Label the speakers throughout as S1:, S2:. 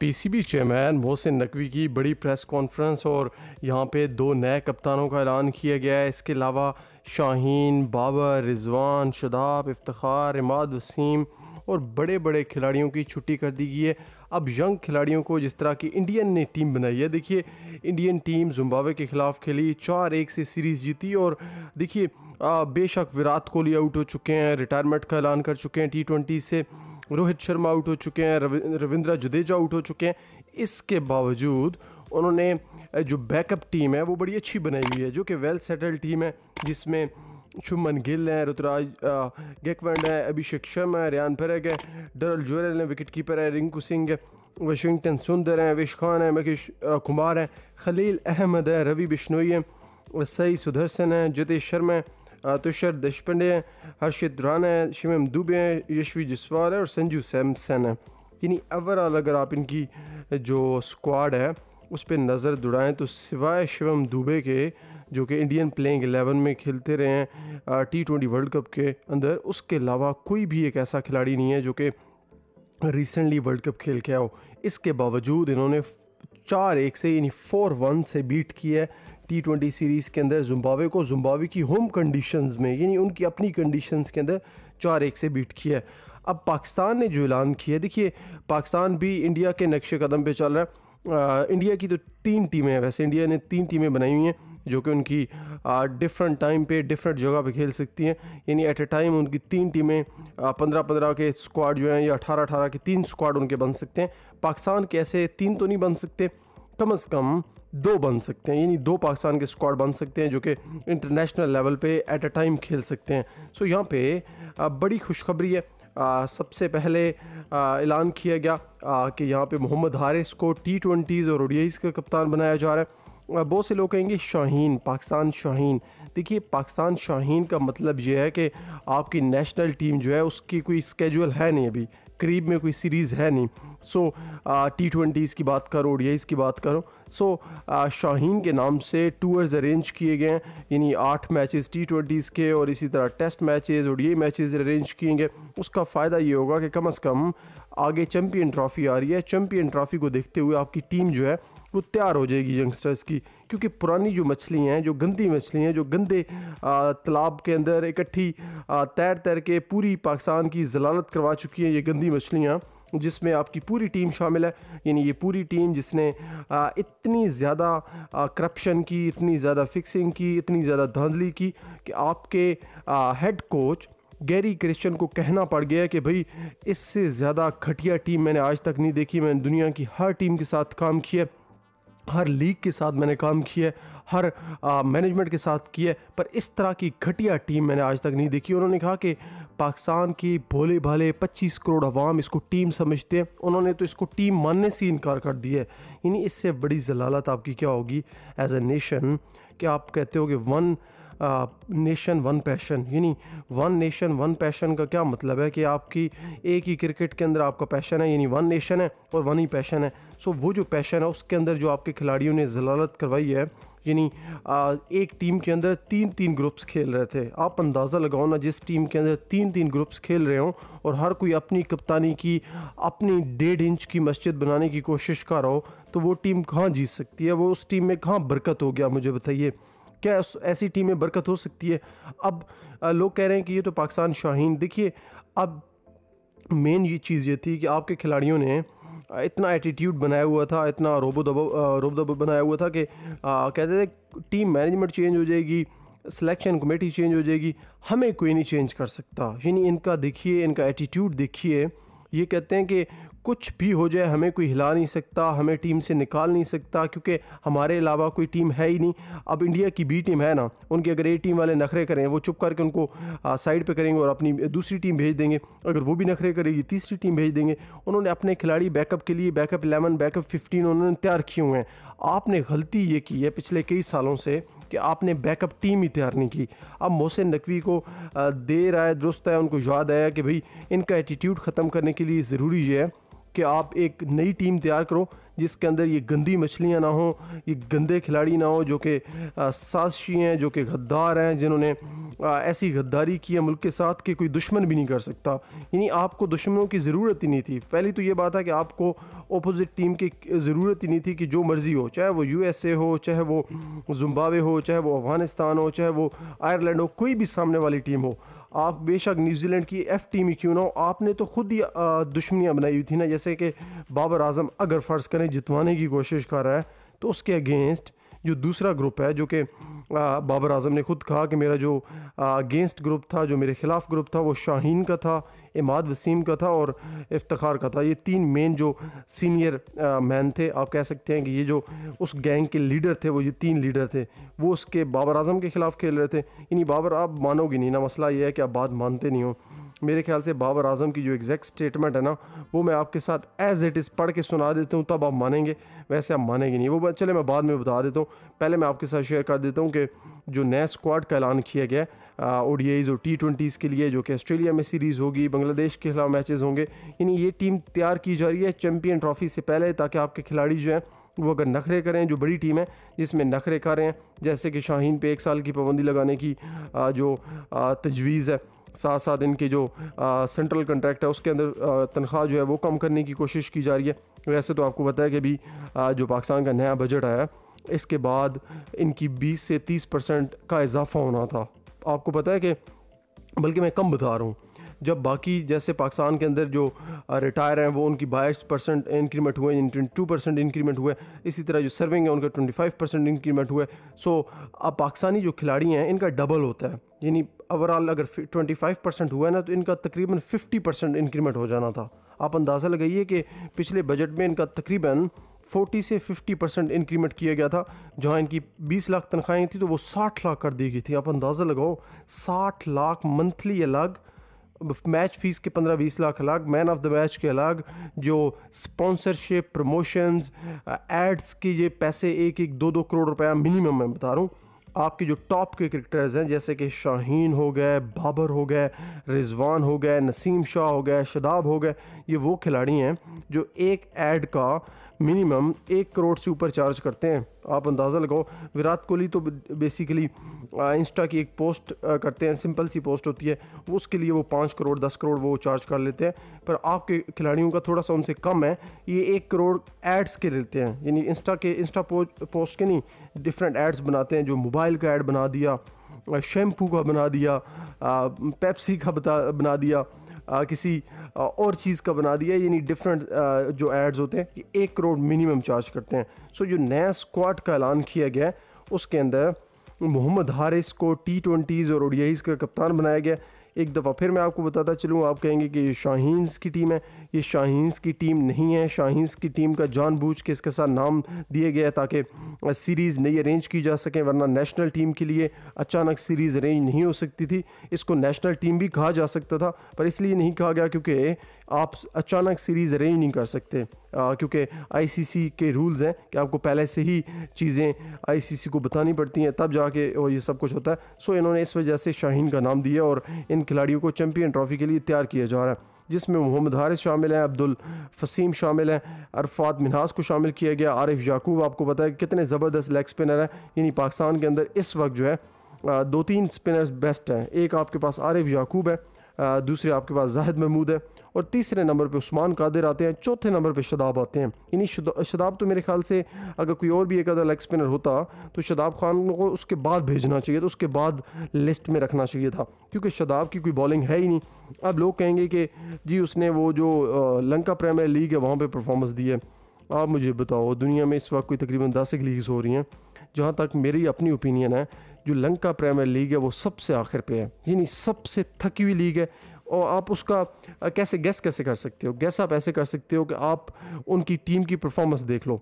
S1: PCB chairman Mohsin Naqvi की बड़ी press conference और यहाँ पे दो नए कप्तानों का ऐलान किया गया है इसके अलावा शाहीन बाबर रिजवान शदाब इफ्तार इमाद वसीम और बड़े बड़े खिलाड़ियों की छुट्टी कर दी गई है अब यंग खिलाड़ियों को जिस तरह की इंडियन ने टीम बनाई है देखिए इंडियन टीम जुम्बावे के खिलाफ खेली चार एक से सीरीज़ जीती और देखिए बेशक विराट कोहली आउट हो चुके हैं रिटायरमेंट का ऐलान कर चुके हैं टी ट्वेंटी से रोहित शर्मा आउट हो चुके हैं रविंद्रा जडेजा आउट हो चुके हैं इसके बावजूद उन्होंने जो बैकअप टीम है वो बड़ी अच्छी बनाई हुई है जो कि वेल सेटल्ड टीम है जिसमें शुमन गिल हैं रुतराज गेकवैंड है अभिषेक शर्मा है रियान फरेग है डरल जोरल हैं विकेट कीपर है रिंकू सिंह है वाशिंगटन सुंदर हैं विश खान हैं मकेश कुमार हैं खलील अहमद है रवि बिश्नोई हैं सई सुदर्शन हैं जितेश शर्मा है तुषार देशपांडे हैं हर्षित राना है शिवम दुबे हैं यशवी जसवाल है और संजू सैमसन है यानी ओवरऑल अगर आप इनकी जो स्क्वाड है उस पर नज़र दुड़ाएँ तो सिवाय शिवम दुबे के जो कि इंडियन प्लेइंग एलेवन में खेलते रहे हैं टी ट्वेंटी वर्ल्ड कप के अंदर उसके अलावा कोई भी एक ऐसा खिलाड़ी नहीं है जो कि रिसेंटली वर्ल्ड कप खेल के आओ इसके बावजूद इन्होंने चार एक से यानी फोर वन से बीट किया है टी ट्वेंटी सीरीज़ के अंदर जुम्बावे को जुम्बावे की होम कंडीशंस में यानी उनकी अपनी कंडीशंस के अंदर चार एक से बीट किया है अब पाकिस्तान ने जो ऐलान किया देखिए पाकिस्तान भी इंडिया के नक्शे कदम पर चल रहा है इंडिया की तो तीन टीमें हैं वैसे इंडिया ने तीन टीमें बनाई हुई हैं जो कि उनकी डिफरेंट टाइम पे डिफरेंट जगह पे खेल सकती हैं यानी एट ए टाइम उनकी तीन टीमें पंद्रह पंद्रह के स्क्वाड जो हैं या अठारह अठारह के तीन स्क्वाड उनके बन सकते हैं पाकिस्तान के ऐसे तीन तो नहीं बन सकते कम अज़ कम दो बन सकते हैं यानी दो पाकिस्तान के स्क्वाड बन सकते हैं जो कि इंटरनेशनल लेवल पे एट अ टाइम खेल सकते हैं सो यहाँ पे बड़ी खुशखबरी है आ, सबसे पहले ऐलान किया गया आ, कि यहाँ पे मोहम्मद हारिस को टी ट्वेंटीज़ और ओडियाईज़ का कप्तान बनाया जा रहा है बहुत से लोग कहेंगे शाहीन पाकिस्तान शाहीन देखिए पाकिस्तान शाहीन का मतलब यह है कि आपकी नेशनल टीम जो है उसकी कोई स्केजुअल है नहीं अभी करीब में कोई सीरीज़ है नहीं सो टी ट्वेंटीज़ की बात करो यही की बात करो सो so, शाहीन के नाम से टूर्स अरेंज किए गए हैं यानी आठ मैचेस टी ट्वेंटीज़ के और इसी तरह टेस्ट मैचेस और ये मैचेस अरेंज किए गए उसका फ़ायदा ये होगा कि कम अज़ कम आगे चैम्पियन ट्रॉफ़ी आ रही है चैम्पियन ट्रॉफ़ी को देखते हुए आपकी टीम जो है वो तैयार हो जाएगी यंगस्टर्स की क्योंकि पुरानी जो मछलियाँ हैं जो गंदी मछलियाँ हैं जो गंदे तालाब के अंदर इकट्ठी तैर तैर के पूरी पाकिस्तान की जलालत करवा चुकी हैं ये गंदी मछलियाँ जिसमें आपकी पूरी टीम शामिल है यानी ये पूरी टीम जिसने इतनी ज़्यादा करप्शन की इतनी ज़्यादा फिक्सिंग की इतनी ज़्यादा धांधली की कि आपके हेड कोच गैरी क्रिश्चियन को कहना पड़ गया कि भाई इससे ज़्यादा घटिया टीम मैंने आज तक नहीं देखी मैंने दुनिया की हर टीम के साथ काम किया हर लीग के साथ मैंने काम किया हर मैनेजमेंट के साथ किया पर इस तरह की घटिया टीम मैंने आज तक नहीं देखी उन्होंने कहा कि पाकिस्तान की भोले भाले 25 करोड़ अवाम इसको टीम समझते हैं उन्होंने तो इसको टीम मानने से इनकार कर दिया है यानी इससे बड़ी जलालत आपकी क्या होगी एज ए नेशन कि आप कहते हो कि वन नेशन वन पैशन यानी वन नेशन वन पैशन का क्या मतलब है कि आपकी एक ही क्रिकेट के अंदर आपका पैशन है यानी वन नेशन है और वन ही पैशन है सो वो जो पैशन है उसके अंदर जो आपके खिलाड़ियों ने जलालत करवाई है यानी एक टीम के अंदर तीन तीन ग्रुप्स खेल रहे थे आप अंदाज़ा लगाओ ना जिस टीम के अंदर तीन तीन ग्रुप्स खेल रहे हों और हर कोई अपनी कप्तानी की अपनी डेढ़ इंच की मस्जिद बनाने की कोशिश कर रहा हो तो वो टीम कहाँ जीत सकती है वो उस टीम में कहाँ बरकत हो गया मुझे बताइए क्या ऐसी टीम में बरकत हो सकती है अब लोग कह रहे हैं कि ये तो पाकिस्तान शाहीन देखिए अब मेन ये चीज़ ये थी कि आपके खिलाड़ियों ने इतना एटीट्यूड बनाया हुआ था इतना रोबो दबो रोब दबो बनाया हुआ था कि कहते थे टीम मैनेजमेंट चेंज हो जाएगी सिलेक्शन कमेटी चेंज हो जाएगी हमें कोई नहीं चेंज कर सकता यानी इनका देखिए इनका एटीट्यूड देखिए ये कहते हैं कि कुछ भी हो जाए हमें कोई हिला नहीं सकता हमें टीम से निकाल नहीं सकता क्योंकि हमारे अलावा कोई टीम है ही नहीं अब इंडिया की बी टीम है ना उनकी अगर ए टीम वाले नखरे करें वो चुप करके उनको साइड पे करेंगे और अपनी दूसरी टीम भेज देंगे अगर वो भी नखरे करेगी तीसरी टीम भेज देंगे उन्होंने अपने खिलाड़ी बैकअप के लिए बैकअप एलेवन बैकअप फिफ्टीन उन्होंने तैयार किए हुए हैं आपने गलती ये की है पिछले कई सालों से कि आपने बैकअप टीम ही तैयार नहीं की अब मोहसिन नकवी को देर आए दुरुस्त है उनको याद आया कि भाई इनका एटीट्यूड ख़त्म करने के लिए ज़रूरी है कि आप एक नई टीम तैयार करो जिसके अंदर ये गंदी मछलियाँ ना हों ये गंदे खिलाड़ी ना हो जो कि साजशी हैं जो कि गद्दार हैं जिन्होंने ऐसी गद्दारी की है मुल्क के साथ कि कोई दुश्मन भी नहीं कर सकता यानी आपको दुश्मनों की ज़रूरत ही नहीं थी पहली तो ये बात है कि आपको अपोजिट टीम की ज़रूरत ही नहीं थी कि जो मर्ज़ी हो चाहे वो यूएसए हो चाहे वो जुम्बावे हो चाहे वो अफ़गानिस्तान हो चाहे वो आयरलैंड हो कोई भी सामने वाली टीम हो आप बेशक न्यूजीलैंड की एफ टीम ही क्यों ना हो आपने तो खुद ही दुश्मनियाँ बनाई हुई थी ना जैसे कि बाबर आजम अगर फ़र्ज़ करें जितवाने की कोशिश कर रहा है तो उसके अगेंस्ट जो दूसरा ग्रुप है जो कि बाबर आजम ने खुद कहा कि मेरा जो अगेंस्ट ग्रुप था जो मेरे ख़िलाफ़ ग्रुप था वो शाहीन का था इमाद वसीम का था और इफ्तार का था ये तीन मेन जो सीनियर मैन थे आप कह सकते हैं कि ये जो उस गैंग के लीडर थे वो ये तीन लीडर थे वो उसके बाबर आजम के ख़िलाफ़ खेल रहे थे यानी बाबर आप मानोगे नहीं ना मसला ये है कि आप बात मानते नहीं हो मेरे ख्याल से बाबर आजम की जो एग्जैक्ट स्टेटमेंट है ना वो मैं आपके साथ एज इट इज़ पढ़ के सुना देता हूँ तब आप मानेंगे वैसे आप मानेंगे नहीं वो चले मैं बाद में बता देता हूँ पहले मैं आपके साथ शेयर कर देता हूँ कि जो नया स्क्वाड का ऐलान किया गया है ओडीआईज़ और टी ट्वेंटीज़ के लिए जो कि ऑस्ट्रेलिया में सीरीज़ होगी बांग्लादेश के खिलाफ मैचेस होंगे यानी ये टीम तैयार की जा रही है चैम्पियन ट्रॉफी से पहले ताकि आपके खिलाड़ी जो हैं वो अगर नखरे करें जो बड़ी टीम है जिसमें नखरे कर रहे हैं जैसे कि शाहीन पे एक साल की पाबंदी लगाने की जो तजवीज़ है साथ साथ इनके जो सेंट्रल कंट्रैक्ट है उसके अंदर तनख्वाह जो है वो कम करने की कोशिश की जा रही है वैसे तो आपको पता है कि अभी जो पाकिस्तान का नया बजट आया इसके बाद इनकी 20 से 30 परसेंट का इजाफा होना था आपको पता है कि बल्कि मैं कम बता रहा हूँ जब बाकी जैसे पाकिस्तान के अंदर जो रिटायर हैं वो उनकी बाईस परसेंट इंक्रीमेंट हुए ट्वेंटी टू परसेंट इंक्रीमेंट हुए इसी तरह जो सर्विंग है उनका ट्वेंटी फाइव परसेंट इंक्रीमेंट हुए सो अब पाकिस्तानी जो खिलाड़ी हैं इनका डबल होता है यानी ओवरऑल अगर ट्वेंटी फाइव परसेंट हुआ ना तो इनका तकरीबन फिफ्टी परसेंट इंक्रीमेंट हो जाना था आप अंदाज़ा लगाइए कि पिछले बजट में इनका तकरीबन 40 से 50 परसेंट इंक्रीमेंट किया गया था जहाँ इनकी 20 लाख तनख्वाहें थी तो वो 60 लाख कर दी गई थी आप अंदाज़ा लगाओ 60 लाख मंथली अलग मैच फीस के 15-20 लाख अलग मैन ऑफ द मैच के अलग जो स्पॉन्सरशिप प्रमोशंस एड्स के ये पैसे एक एक दो दो करोड़ रुपया मिनिमम मैं बता रहा हूँ आपके जो टॉप के क्रिकेटर्स हैं जैसे कि शाहीन हो गए बाबर हो गए रिजवान हो गए नसीम शाह हो गए शदाब हो गए ये वो खिलाड़ी हैं जो एक ऐड का मिनिमम एक करोड़ से ऊपर चार्ज करते हैं आप अंदाज़ा लगाओ विराट कोहली तो बेसिकली इंस्टा की एक पोस्ट करते हैं सिंपल सी पोस्ट होती है उसके लिए वो पाँच करोड़ दस करोड़ वो चार्ज कर लेते हैं पर आपके खिलाड़ियों का थोड़ा सा उनसे कम है ये एक करोड़ एड्स के लेते हैं यानी इंस्टा के इंस्टा पो पोस्ट के नहीं डिफरेंट एड्स बनाते हैं जो मोबाइल का एड बना दिया शैम्पू का बना दिया पेप्सी का बता बना दिया आ, किसी आ, और चीज़ का बना दिया यानी डिफरेंट जो एड्स होते हैं कि एक करोड़ मिनिमम चार्ज करते हैं सो जो नया स्क्वाड का ऐलान किया गया है उसके अंदर मोहम्मद हारिस को टी ट्वेंटीज़ और ओडियाईज़ का कप्तान बनाया गया एक दफ़ा फिर मैं आपको बताता चलूँ आप कहेंगे कि शाहीस की टीम है ये शाहींस की टीम नहीं है शाहींस की टीम का जानबूझ के इसके साथ नाम दिए गए ताकि सीरीज़ नई अरेंज की जा सके वरना नेशनल टीम के लिए अचानक सीरीज़ अरेंज नहीं हो सकती थी इसको नेशनल टीम भी कहा जा सकता था पर इसलिए नहीं कहा गया क्योंकि आप अचानक सीरीज़ अरेंज नहीं कर सकते क्योंकि आईसीसी के रूल्स हैं कि आपको पहले से ही चीज़ें आईसीसी को बतानी पड़ती हैं तब जाके और ये सब कुछ होता है सो इन्होंने इस वजह से शाहीन का नाम दिया और इन खिलाड़ियों को चैम्पियन ट्रॉफी के लिए तैयार किया जा रहा है जिसमें मोहम्मद हारिस शामिल हैं अब्दुल फसीम शामिल हैं अरफात मिनहास को शामिल किया गया आरिफ याकूब आपको पता है कितने ज़बरदस्त लेग स्पिनर हैं यानी पाकिस्तान के अंदर इस वक्त जो है दो तीन स्पिनर्स बेस्ट हैं एक आपके पास आरिफ याकूब है दूसरे आपके पास जाहिद महमूद है और तीसरे नंबर पे उस्मान कादिर आते हैं चौथे नंबर पे शदाब आते हैं यानी शदाब तो मेरे ख्याल से अगर कोई और भी एक अदर लेग स्पिनर होता तो शदाब खान को उसके बाद भेजना चाहिए था उसके बाद लिस्ट में रखना चाहिए था क्योंकि शदाब की कोई बॉलिंग है ही नहीं अब लोग कहेंगे कि जी उसने वो जो लंका प्रीमियर लीग है वहाँ पर परफॉर्मेंस दी है आप मुझे बताओ दुनिया में इस वक्त कोई तकरीबन दस एक लीग्स हो रही हैं जहाँ तक मेरी अपनी ओपिनियन है जो लंका प्रीमियर लीग है वो सबसे आखिर पे है यानी सबसे थकी हुई लीग है और आप उसका कैसे गैस कैसे कर सकते हो गैस आप ऐसे कर सकते हो कि आप उनकी टीम की परफॉर्मेंस देख लो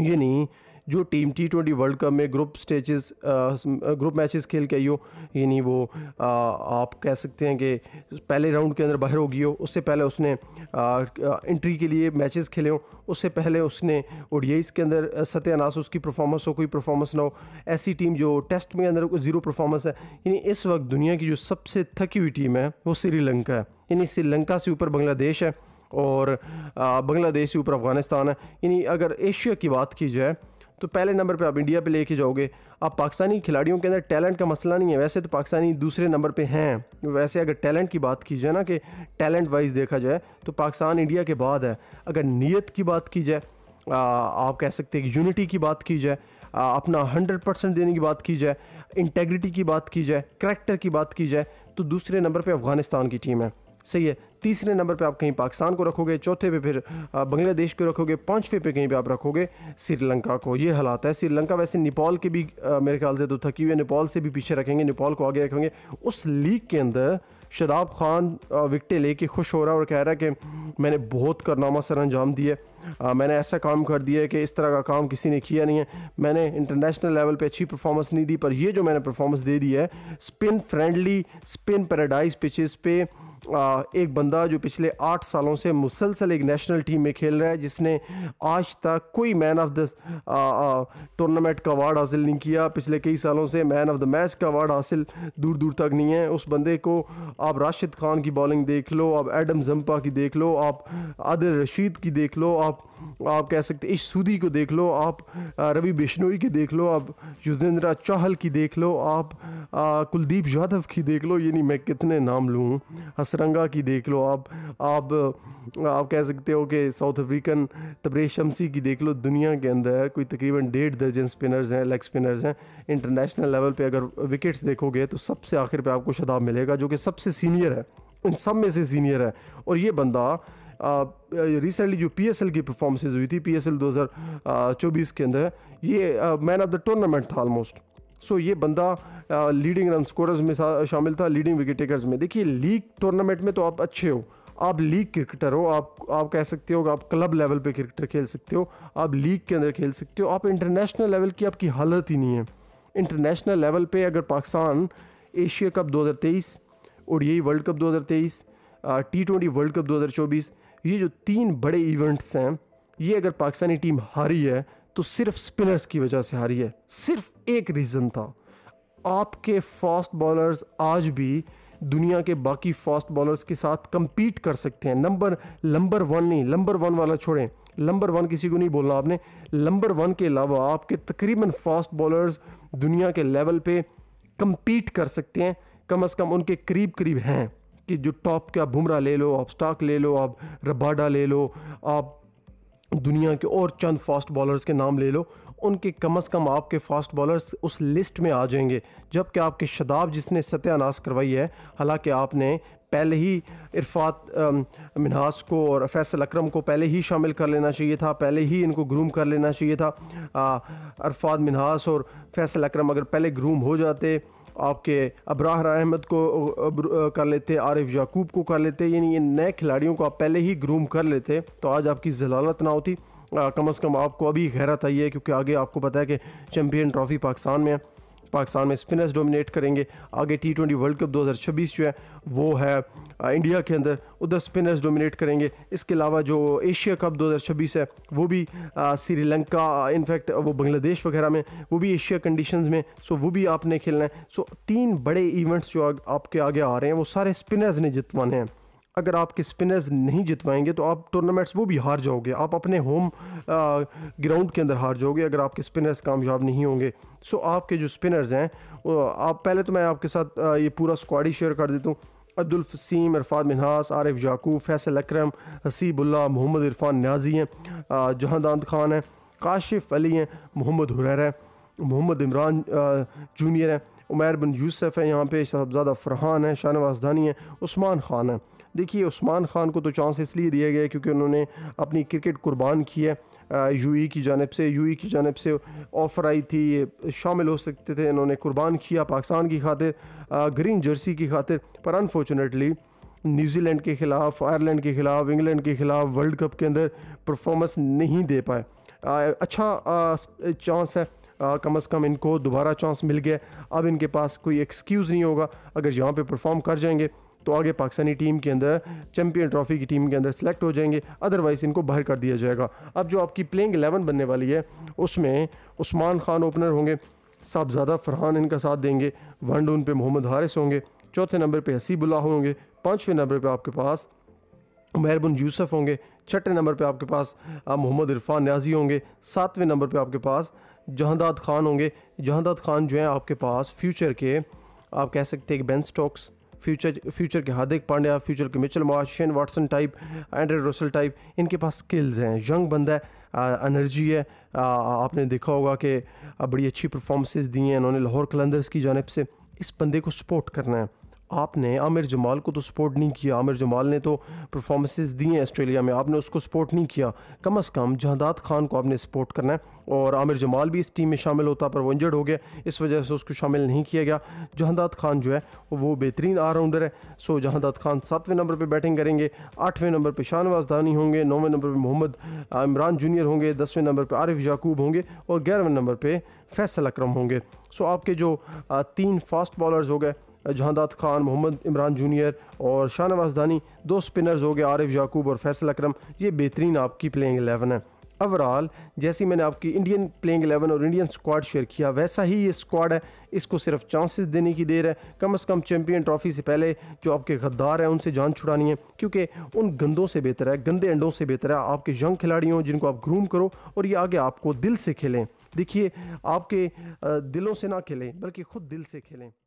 S1: यानी जो team T twenty world Cup में ग्रुप स्टेजेस ग्रुप मैचेस खेल के आई हो यानी वो आ, आप कह सकते हैं कि पहले राउंड के अंदर बाहर होगी हो उससे पहले उसने एंट्री के लिए मैचेस खेले हो उससे पहले उसने ओडियाईस के अंदर सत्यानाश उसकी परफॉर्मेंस हो कोई परफॉर्मेंस ना हो ऐसी टीम जो टेस्ट में अंदर ज़ीरो परफॉर्मेंस है यानी इस वक्त दुनिया की जो सबसे थकी हुई टीम है वो श्रीलंका है यानी श्रीलंका से ऊपर बांग्लादेश है और बांग्लादेश से ऊपर अफ़गानिस्तान है यानी अगर एशिया की बात की जाए तो पहले नंबर पे आप इंडिया पे लेके जाओगे आप पाकिस्तानी खिलाड़ियों के अंदर टैलेंट का मसला नहीं है वैसे तो पाकिस्तानी दूसरे नंबर पे हैं वैसे अगर टैलेंट की बात की जाए ना कि टैलेंट वाइज देखा जाए तो पाकिस्तान इंडिया के बाद है अगर नीयत की बात की जाए आप कह सकते हैं यूनिटी की बात की जाए अपना हंड्रेड परसेंट देने की बात की जाए इंटेग्रिटी की बात की जाए करेक्टर की बात की जाए तो दूसरे नंबर पर अफ़गानिस्तान की टीम है सही है तीसरे नंबर पे आप कहीं पाकिस्तान को रखोगे चौथे पे फिर बांग्लादेश को रखोगे पाँचवें पे कहीं पे आप रखोगे श्रीलंका को ये हालात है श्रीलंका वैसे नेपाल के भी मेरे ख्याल से तो थकी हुई है नेपाल से भी पीछे रखेंगे नेपाल को आगे रखेंगे उस लीग के अंदर शदाब खान विकटें लेके खुश हो रहा है और कह रहा है कि मैंने बहुत कारनामा सर अंजाम दिए मैंने ऐसा काम कर दिया है कि इस तरह का काम किसी ने किया नहीं है मैंने इंटरनेशनल लेवल पे अच्छी परफॉर्मेंस नहीं दी पर ये जो मैंने परफॉर्मेंस दे दी है spin friendly spin paradise pitches पे एक बंदा जो पिछले आठ सालों से मुसलसल एक नेशनल टीम में खेल रहा है जिसने आज तक कोई मैन ऑफ द टूर्नामेंट का अवार्ड हासिल नहीं किया पिछले कई सालों से मैन ऑफ द मैच का अवार्ड हासिल दूर दूर तक नहीं है उस बंदे को आप राशिद खान की बॉलिंग देख लो आप एडम जम्पा की देख लो आप आदिल रशीद की देख लो आप आप कह सकते इश सूदी को देख लो आप रवि बिश्नोई की देख लो आप युजेंद्रा चाहल की देख लो आप कुलदीप यादव की देख लो यानी मैं कितने नाम लूँ हसरंगा की देख लो आप आप आप कह सकते हो कि साउथ अफ्रीकन तब्रेज शमसी की देख लो दुनिया के अंदर कोई तकरीबन डेढ़ दर्जन स्पिनर्स हैं लेग स्पिनर्स हैं इंटरनेशनल लेवल पे अगर विकेट्स देखोगे तो सबसे आखिर पे आपको शदाब मिलेगा जो कि सबसे सीनियर है इन सब में से सीनियर है और ये बंदा रिसेंटली जो पी की परफॉर्मेंसेज हुई थी पी एस के अंदर ये मैन ऑफ द टूर्नामेंट था ऑलमोस्ट सो ये बंदा लीडिंग रन स्कोरर्स में शामिल था लीडिंग विकेट टेकर्स में देखिए लीग टूर्नामेंट में तो आप अच्छे हो आप लीग क्रिकेटर हो आप आप कह सकते हो आप क्लब लेवल पे क्रिकेटर खेल सकते हो आप लीग के अंदर खेल सकते हो आप इंटरनेशनल लेवल की आपकी हालत ही नहीं है इंटरनेशनल लेवल पे अगर Pakistan Asia cup 2023 ODI world cup 2023 T twenty world cup 2024 ये जो तीन बड़े इवेंट्स हैं ये अगर पाकिस्तानी टीम हारी है तो सिर्फ स्पिनर्स की वजह से हारी है सिर्फ एक रीज़न था आपके फास्ट बॉलर्स आज भी दुनिया के बाकी फास्ट बॉलर्स के साथ कंपीट कर सकते हैं नंबर नंबर वन नहीं नंबर वन वाला छोड़ें नंबर वन किसी को नहीं बोलना आपने नंबर वन के अलावा आपके तकरीबन फास्ट बॉलर्स दुनिया के लेवल पे कंपीट कर सकते हैं कम अज़ कम उनके करीब करीब हैं कि जो टॉप के आप बुमरा ले लो आप स्टाक ले लो आप रबाडा ले लो आप दुनिया के और चंद फास्ट बॉलर्स के नाम ले लो उनके कम अज़ कम आपके फास्ट बॉलर्स उस लिस्ट में आ जाएंगे जबकि आपके शदाब जिसने सत्यानाश करवाई है हालांकि आपने पहले ही इरफात मिनहास को और फैसल अक्रम को पहले ही शामिल कर लेना चाहिए था पहले ही इनको ग्रूम कर लेना चाहिए था अरफात मिनहास और फैसल अक्रम अगर पहले ग्रूम हो जाते आपके अब्राहर अहमद को कर लेते आरिफ याकूब को कर लेते यानी ये नए खिलाड़ियों को आप पहले ही ग्रूम कर लेते तो आज आपकी जलालत ना होती कम अज़ कम आपको अभी गहरा आई है क्योंकि आगे आपको पता है कि चैम्पियन ट्रॉफ़ी पाकिस्तान में है पाकिस्तान में स्पिनर्स डोमिनेट करेंगे आगे टी ट्वेंटी वर्ल्ड कप छब्बीस जो है वो है इंडिया के अंदर उधर स्पिनर्स डोमिनेट करेंगे इसके अलावा जो एशिया कप 2026 है वो भी श्रीलंका इनफैक्ट वो बांग्लादेश वगैरह में वो भी एशिया कंडीशंस में सो वो भी आपने खेलना है सो तीन बड़े इवेंट्स जो आपके आगे आ रहे हैं वो सारे स्पिनर्स ने जितवाने हैं अगर आपके स्पिनर्स नहीं जितवाएंगे तो आप टूर्नामेंट्स वो भी हार जाओगे आप अपने होम ग्राउंड के अंदर हार जाओगे अगर आपके स्पिनर्स कामयाब नहीं होंगे सो आपके जो स्पिनर्स हैं आप पहले तो मैं आपके साथ ये पूरा स्क्वाड ही शेयर कर देता हूँ अब्दुल फसीम इरफान मिनहास आरिफ जाकू फैसल अक्रम हसीबुल्ला मोहम्मद इरफान न्याजी हैं जहानदाद खान हैं काशिफ अली हैं मोहम्मद हुरैर हैं मोहम्मद इमरान जूनियर हैं उमैर बिन यूसफ हैं यहाँ पे साहबजादा फरहान हैं शाहनवाज धानी हैं उस्मान खान हैं देखिए उस्मान खान को तो चांस इसलिए दिया गया क्योंकि उन्होंने अपनी क्रिकेट कुर्बान की है यू e की जानब से यू e की जानब से ऑफ़र आई थी शामिल हो सकते थे इन्होंने कुर्बान किया पाकिस्तान की खातिर ग्रीन जर्सी की खातिर पर अनफॉर्चुनेटली न्यूजीलैंड के ख़िलाफ़ आयरलैंड के ख़िलाफ़ इंग्लैंड के ख़िलाफ़ वर्ल्ड कप के अंदर परफॉर्मेंस नहीं दे पाए अच्छा चांस है आ, कम अज़ कम इनको दोबारा चांस मिल गया अब इनके पास कोई एक्सक्यूज़ नहीं होगा अगर यहाँ पे परफॉर्म कर जाएंगे तो आगे पाकिस्तानी टीम के अंदर चैम्पियन ट्रॉफी की टीम के अंदर सेलेक्ट हो जाएंगे अदरवाइज़ इनको बाहर कर दिया जाएगा अब जो आपकी प्लेइंग एलेवन बनने वाली है उसमें उस्मान खान ओपनर होंगे साहबजादा फरहान इनका साथ देंगे वनडून पे मोहम्मद हारिस होंगे चौथे नंबर पे हसीबुल्ला होंगे पाँचवें नंबर पे आपके पास मेहरबुन यूसफ होंगे छठे नंबर पे आपके पास मोहम्मद इरफान न्याजी होंगे सातवें नंबर पे आपके पास जहांदाद खान होंगे जहांदाद खान जो है आपके पास फ्यूचर के आप कह सकते हैं कि बेन स्टॉक्स फ्यूचर फ्यूचर के हार्दिक पांड्या फ्यूचर के मिचल मोशन Watson type Andre Russell type इनके पास स्किल्स हैं यंग बंदा है एनर्जी है आ, आपने देखा होगा कि बड़ी अच्छी परफॉर्मेंसेस दी हैं इन्होंने लाहौर कलंदर्स की जानब से इस बंदे को सपोर्ट करना है आपने आमिर जमाल को तो सपोर्ट नहीं किया आमिर जमाल ने तो परफॉर्मेंसेस दिए ऑस्ट्रेलिया में आपने उसको सपोर्ट नहीं किया कम अज़ कम जहादात खान को आपने सपोर्ट करना है और आमिर जमाल भी इस टीम में शामिल होता पर वो इंजर्ड हो गया इस वजह से उसको शामिल नहीं किया गया जहादात खान जो है वो बेहतरीन आल राउंडर है सो जहादात खान सातवें नंबर पर बैटिंग करेंगे आठवें नंबर पर शाहनवाज धानी होंगे नौवें नंबर पर मोहम्मद इमरान जूनियर होंगे दसवें नंबर पर आरिफ याकूब होंगे और ग्यारहवें नंबर पर फैसल अक्रम होंगे सो आपके जो तीन फास्ट बॉलर्स हो गए जहांदाद खान मोहम्मद इमरान जूनियर और शाहनवाज दानी दो स्पिनर्स हो गए आरिफ याकूब और फैसल अक्रम ये बेहतरीन आपकी प्लेइंग एलेवन है ओवरऑल जैसी मैंने आपकी इंडियन प्लेइंग एलेवन और इंडियन स्क्वाड शेयर किया वैसा ही ये स्क्वाड है इसको सिर्फ चांसेस देने की देर है कम अज़ कम चैम्पियन ट्रॉफी से पहले जो आपके गद्दार हैं उनसे जान छुड़ानी है क्योंकि उन गंदों से बेहतर है गंदे अंडों से बेहतर है आपके यंग खिलाड़ियों जिनको आप ग्रूम करो और ये आगे आपको दिल से खेलें देखिए आपके दिलों से ना खेलें बल्कि खुद दिल से खेलें